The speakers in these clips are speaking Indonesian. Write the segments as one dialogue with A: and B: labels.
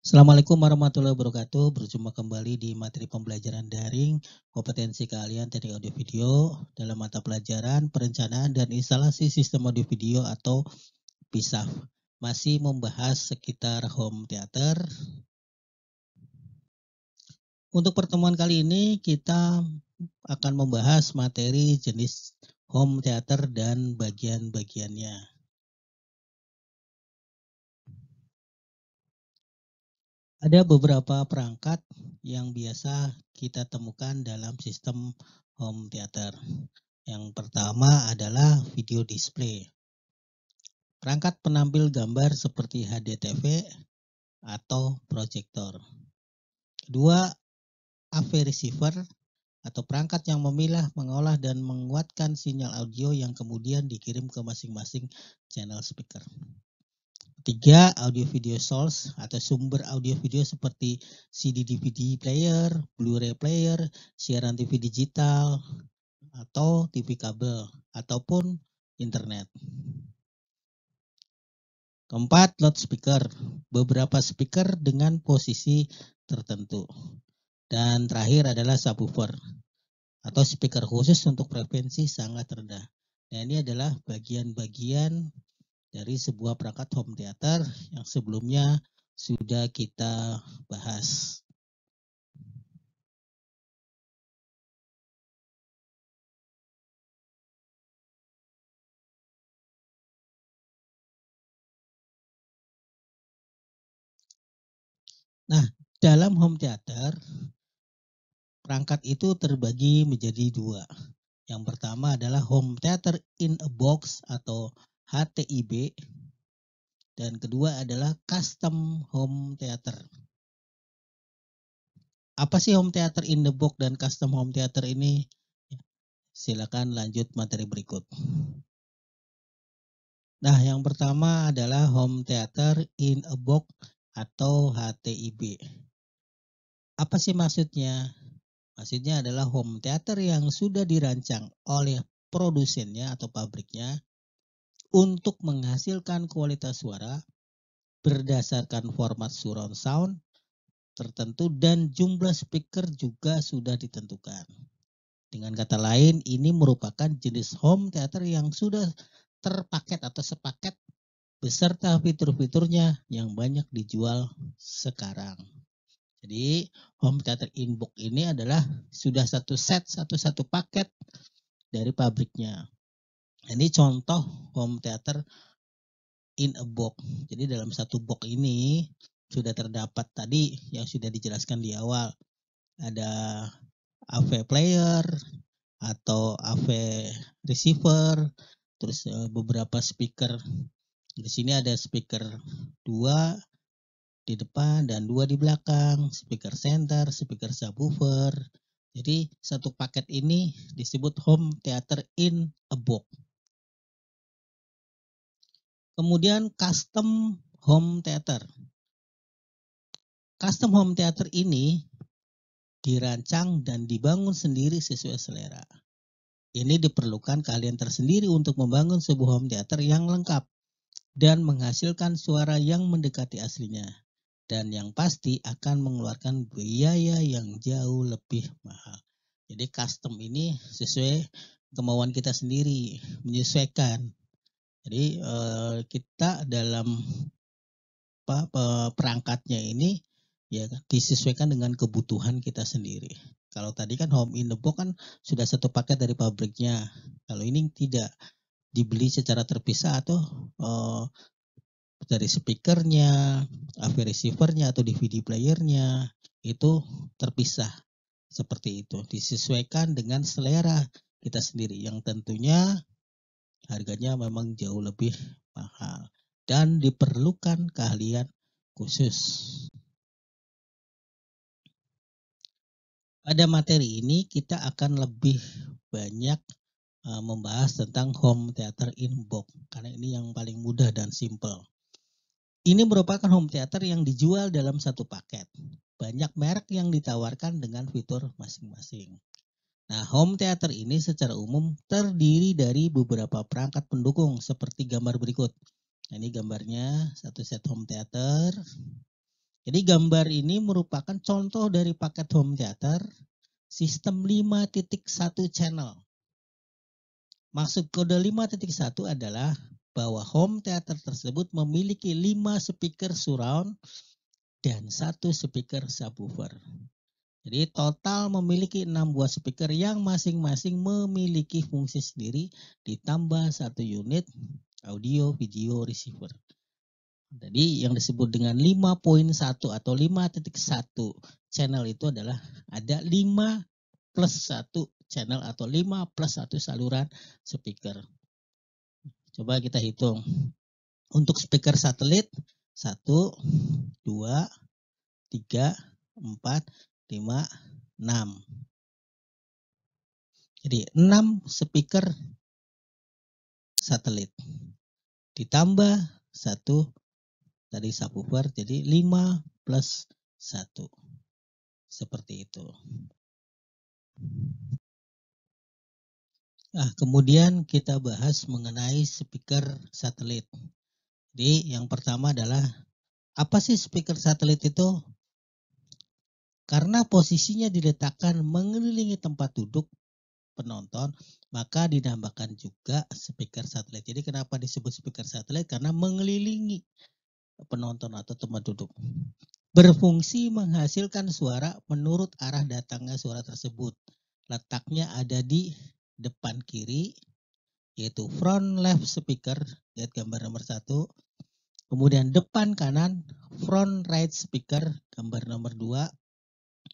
A: Assalamualaikum warahmatullahi wabarakatuh. Berjumpa kembali di materi pembelajaran daring kompetensi kalian teknik audio video dalam mata pelajaran perencanaan dan instalasi sistem audio video atau PISAF. Masih membahas sekitar home theater. Untuk pertemuan kali ini kita akan membahas materi jenis home theater dan bagian-bagiannya. Ada beberapa perangkat yang biasa kita temukan dalam sistem home theater. Yang pertama adalah video display. Perangkat penampil gambar seperti HDTV atau proyektor. Dua, AV receiver atau perangkat yang memilah, mengolah, dan menguatkan sinyal audio yang kemudian dikirim ke masing-masing channel speaker. Ketiga, audio video source atau sumber audio video seperti CD DVD player, Blu-ray player, siaran TV digital, atau TV kabel, ataupun internet. Keempat, loudspeaker. Beberapa speaker dengan posisi tertentu. Dan terakhir adalah subwoofer atau speaker khusus untuk frekuensi sangat rendah. Nah, ini adalah bagian-bagian dari sebuah perangkat home theater yang sebelumnya sudah kita bahas. Nah, dalam home theater, perangkat itu terbagi menjadi dua. Yang pertama adalah home theater in a box atau HTIB, dan kedua adalah Custom Home Theater. Apa sih Home Theater in the Box dan Custom Home Theater ini? Ya, silakan lanjut materi berikut. Nah, yang pertama adalah Home Theater in a Box atau HTIB. Apa sih maksudnya? Maksudnya adalah home theater yang sudah dirancang oleh produsennya atau pabriknya untuk menghasilkan kualitas suara berdasarkan format surround sound tertentu dan jumlah speaker juga sudah ditentukan. Dengan kata lain, ini merupakan jenis home theater yang sudah terpaket atau sepaket beserta fitur-fiturnya yang banyak dijual sekarang. Jadi, home theater inbox ini adalah sudah satu set, satu-satu paket dari pabriknya. Ini contoh home theater in a box. Jadi dalam satu box ini sudah terdapat tadi yang sudah dijelaskan di awal. Ada AV player atau AV receiver, terus eh, beberapa speaker. Di sini ada speaker 2 di depan dan dua di belakang, speaker center, speaker subwoofer. Jadi satu paket ini disebut home theater in a box. Kemudian custom home theater. Custom home theater ini dirancang dan dibangun sendiri sesuai selera. Ini diperlukan kalian tersendiri untuk membangun sebuah home theater yang lengkap dan menghasilkan suara yang mendekati aslinya dan yang pasti akan mengeluarkan biaya yang jauh lebih mahal. Jadi custom ini sesuai kemauan kita sendiri, menyesuaikan jadi kita dalam perangkatnya ini ya disesuaikan dengan kebutuhan kita sendiri. Kalau tadi kan home in the box kan sudah satu paket dari pabriknya. Kalau ini tidak dibeli secara terpisah atau uh, dari speakernya, AV receivernya atau DVD playernya itu terpisah seperti itu disesuaikan dengan selera kita sendiri yang tentunya Harganya memang jauh lebih mahal dan diperlukan keahlian khusus. Pada materi ini kita akan lebih banyak eh, membahas tentang home theater in box karena ini yang paling mudah dan simple. Ini merupakan home theater yang dijual dalam satu paket. Banyak merek yang ditawarkan dengan fitur masing-masing. Nah, home theater ini secara umum terdiri dari beberapa perangkat pendukung seperti gambar berikut. Nah, ini gambarnya satu set home theater. Jadi gambar ini merupakan contoh dari paket home theater sistem 5.1 channel. Maksud kode 5.1 adalah bahwa home theater tersebut memiliki 5 speaker surround dan satu speaker subwoofer. Jadi total memiliki 6 buah speaker yang masing-masing memiliki fungsi sendiri ditambah satu unit audio video receiver. Jadi yang disebut dengan 5.1 atau 5.1 channel itu adalah ada 5 plus 1 channel atau 5 plus 1 saluran speaker. Coba kita hitung. Untuk speaker satelit 1 2 3 4 5, 6. Jadi 6 speaker satelit. Ditambah 1 tadi subwoofer jadi 5 plus 1. Seperti itu. Nah, kemudian kita bahas mengenai speaker satelit. Jadi yang pertama adalah apa sih speaker satelit itu? Karena posisinya diletakkan mengelilingi tempat duduk penonton, maka dinamakan juga speaker satelit. Jadi kenapa disebut speaker satelit? Karena mengelilingi penonton atau tempat duduk. Berfungsi menghasilkan suara menurut arah datangnya suara tersebut. Letaknya ada di depan kiri, yaitu front left speaker, lihat gambar nomor satu. Kemudian depan kanan, front right speaker, gambar nomor dua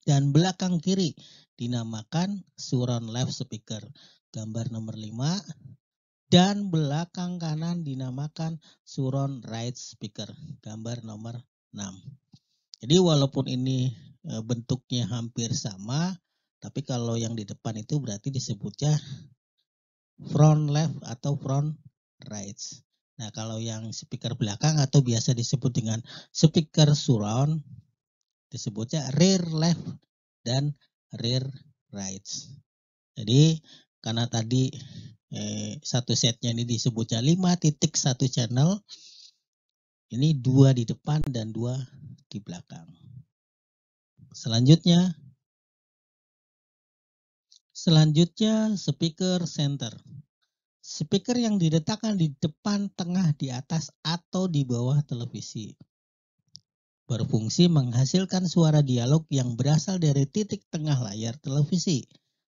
A: dan belakang kiri dinamakan surround left speaker. Gambar nomor 5 dan belakang kanan dinamakan surround right speaker. Gambar nomor 6. Jadi walaupun ini e, bentuknya hampir sama, tapi kalau yang di depan itu berarti disebutnya front left atau front right. Nah, kalau yang speaker belakang atau biasa disebut dengan speaker surround disebutnya rear left dan rear right. Jadi karena tadi eh, satu setnya ini disebutnya 5 titik satu channel, ini dua di depan dan dua di belakang. Selanjutnya, selanjutnya speaker center. Speaker yang diletakkan di depan, tengah, di atas, atau di bawah televisi berfungsi menghasilkan suara dialog yang berasal dari titik tengah layar televisi.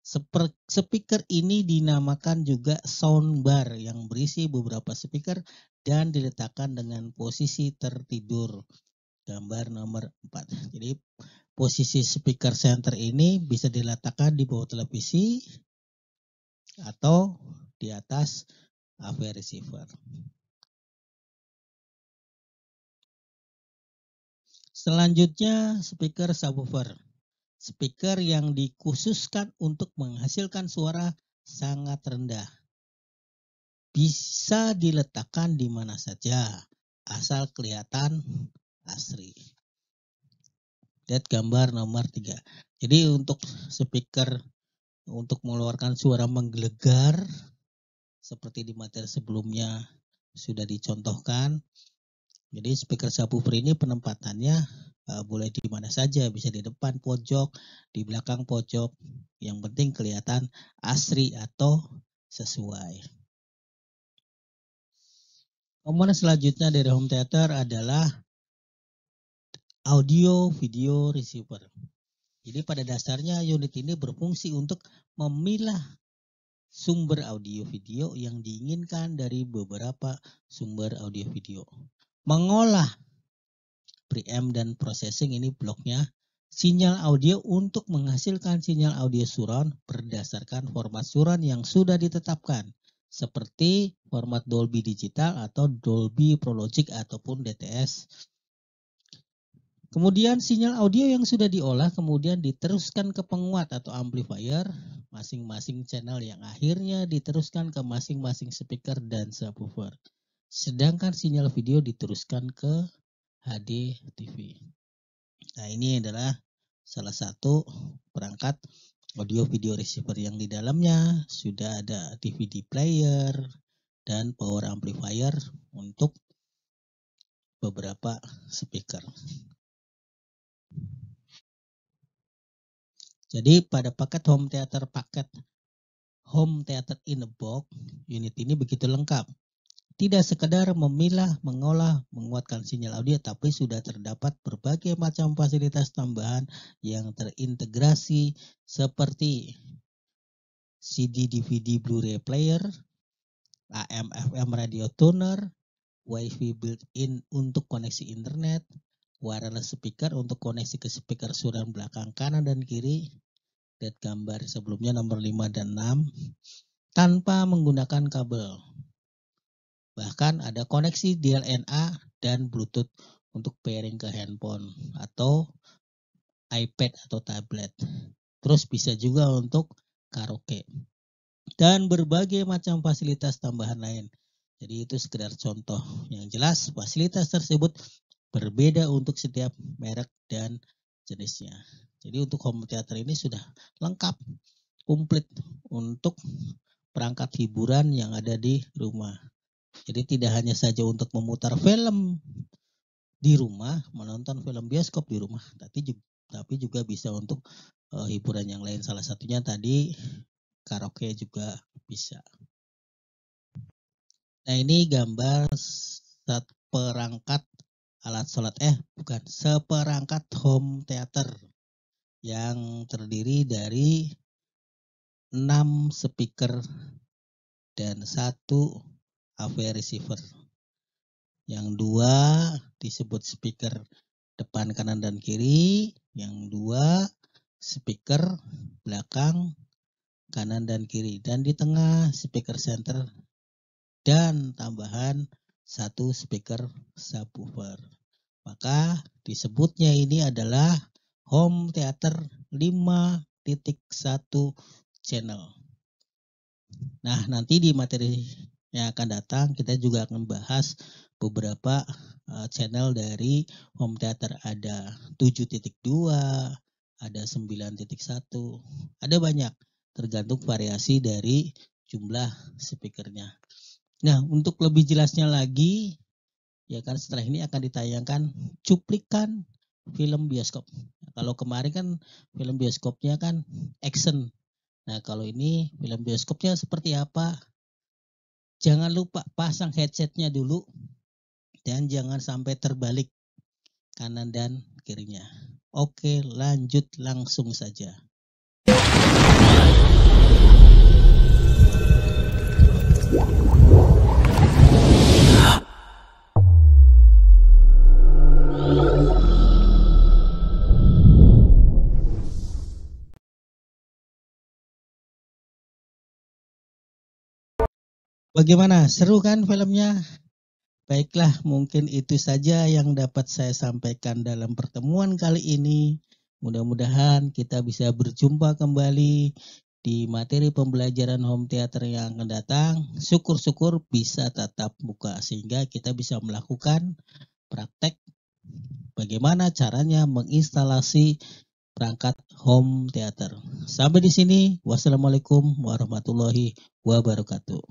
A: Seper, speaker ini dinamakan juga soundbar yang berisi beberapa speaker dan diletakkan dengan posisi tertidur. Gambar nomor 4. Jadi posisi speaker center ini bisa diletakkan di bawah televisi atau di atas AV receiver. Selanjutnya speaker subwoofer. Speaker yang dikhususkan untuk menghasilkan suara sangat rendah. Bisa diletakkan di mana saja, asal kelihatan asri. Lihat gambar nomor 3. Jadi untuk speaker untuk mengeluarkan suara menggelegar seperti di materi sebelumnya sudah dicontohkan, jadi speaker subwoofer ini penempatannya uh, boleh di mana saja, bisa di depan pojok, di belakang pojok. Yang penting kelihatan asri atau sesuai. Komponen selanjutnya dari home theater adalah audio video receiver. Jadi pada dasarnya unit ini berfungsi untuk memilah sumber audio video yang diinginkan dari beberapa sumber audio video mengolah preamp dan processing ini bloknya sinyal audio untuk menghasilkan sinyal audio surround berdasarkan format surround yang sudah ditetapkan seperti format Dolby Digital atau Dolby Pro Logic ataupun DTS. Kemudian sinyal audio yang sudah diolah kemudian diteruskan ke penguat atau amplifier masing-masing channel yang akhirnya diteruskan ke masing-masing speaker dan subwoofer. Sedangkan sinyal video diteruskan ke HD TV. Nah, ini adalah salah satu perangkat audio video receiver yang di dalamnya sudah ada DVD player dan power amplifier untuk beberapa speaker. Jadi pada paket home theater paket home theater in a box unit ini begitu lengkap tidak sekedar memilah, mengolah, menguatkan sinyal audio, tapi sudah terdapat berbagai macam fasilitas tambahan yang terintegrasi seperti CD, DVD, Blu-ray player, AM, FM radio tuner, WiFi built-in untuk koneksi internet, wireless speaker untuk koneksi ke speaker suran belakang kanan dan kiri, dan gambar sebelumnya nomor 5 dan 6, tanpa menggunakan kabel. Bahkan ada koneksi DLNA dan Bluetooth untuk pairing ke handphone atau iPad atau tablet. Terus bisa juga untuk karaoke. Dan berbagai macam fasilitas tambahan lain. Jadi itu sekedar contoh. Yang jelas fasilitas tersebut berbeda untuk setiap merek dan jenisnya. Jadi untuk home theater ini sudah lengkap, komplit untuk perangkat hiburan yang ada di rumah. Jadi tidak hanya saja untuk memutar film di rumah, menonton film bioskop di rumah, tapi juga, tapi juga bisa untuk uh, hiburan yang lain. Salah satunya tadi karaoke juga bisa. Nah ini gambar saat perangkat alat sholat eh bukan seperangkat home theater yang terdiri dari 6 speaker dan satu AV receiver. Yang dua disebut speaker depan kanan dan kiri. Yang dua speaker belakang kanan dan kiri. Dan di tengah speaker center dan tambahan satu speaker subwoofer. Maka disebutnya ini adalah home theater 5.1 channel. Nah, nanti di materi yang akan datang kita juga akan membahas beberapa uh, channel dari home theater ada 7.2 ada 9.1 ada banyak tergantung variasi dari jumlah speakernya nah untuk lebih jelasnya lagi ya kan setelah ini akan ditayangkan cuplikan film bioskop kalau kemarin kan film bioskopnya kan action nah kalau ini film bioskopnya seperti apa jangan lupa pasang headsetnya dulu dan jangan sampai terbalik kanan dan kirinya. Oke, lanjut langsung saja. Bagaimana? Seru kan filmnya? Baiklah, mungkin itu saja yang dapat saya sampaikan dalam pertemuan kali ini. Mudah-mudahan kita bisa berjumpa kembali di materi pembelajaran home theater yang akan datang. Syukur-syukur bisa tetap buka sehingga kita bisa melakukan praktek bagaimana caranya menginstalasi perangkat home theater. Sampai di sini. Wassalamualaikum warahmatullahi wabarakatuh.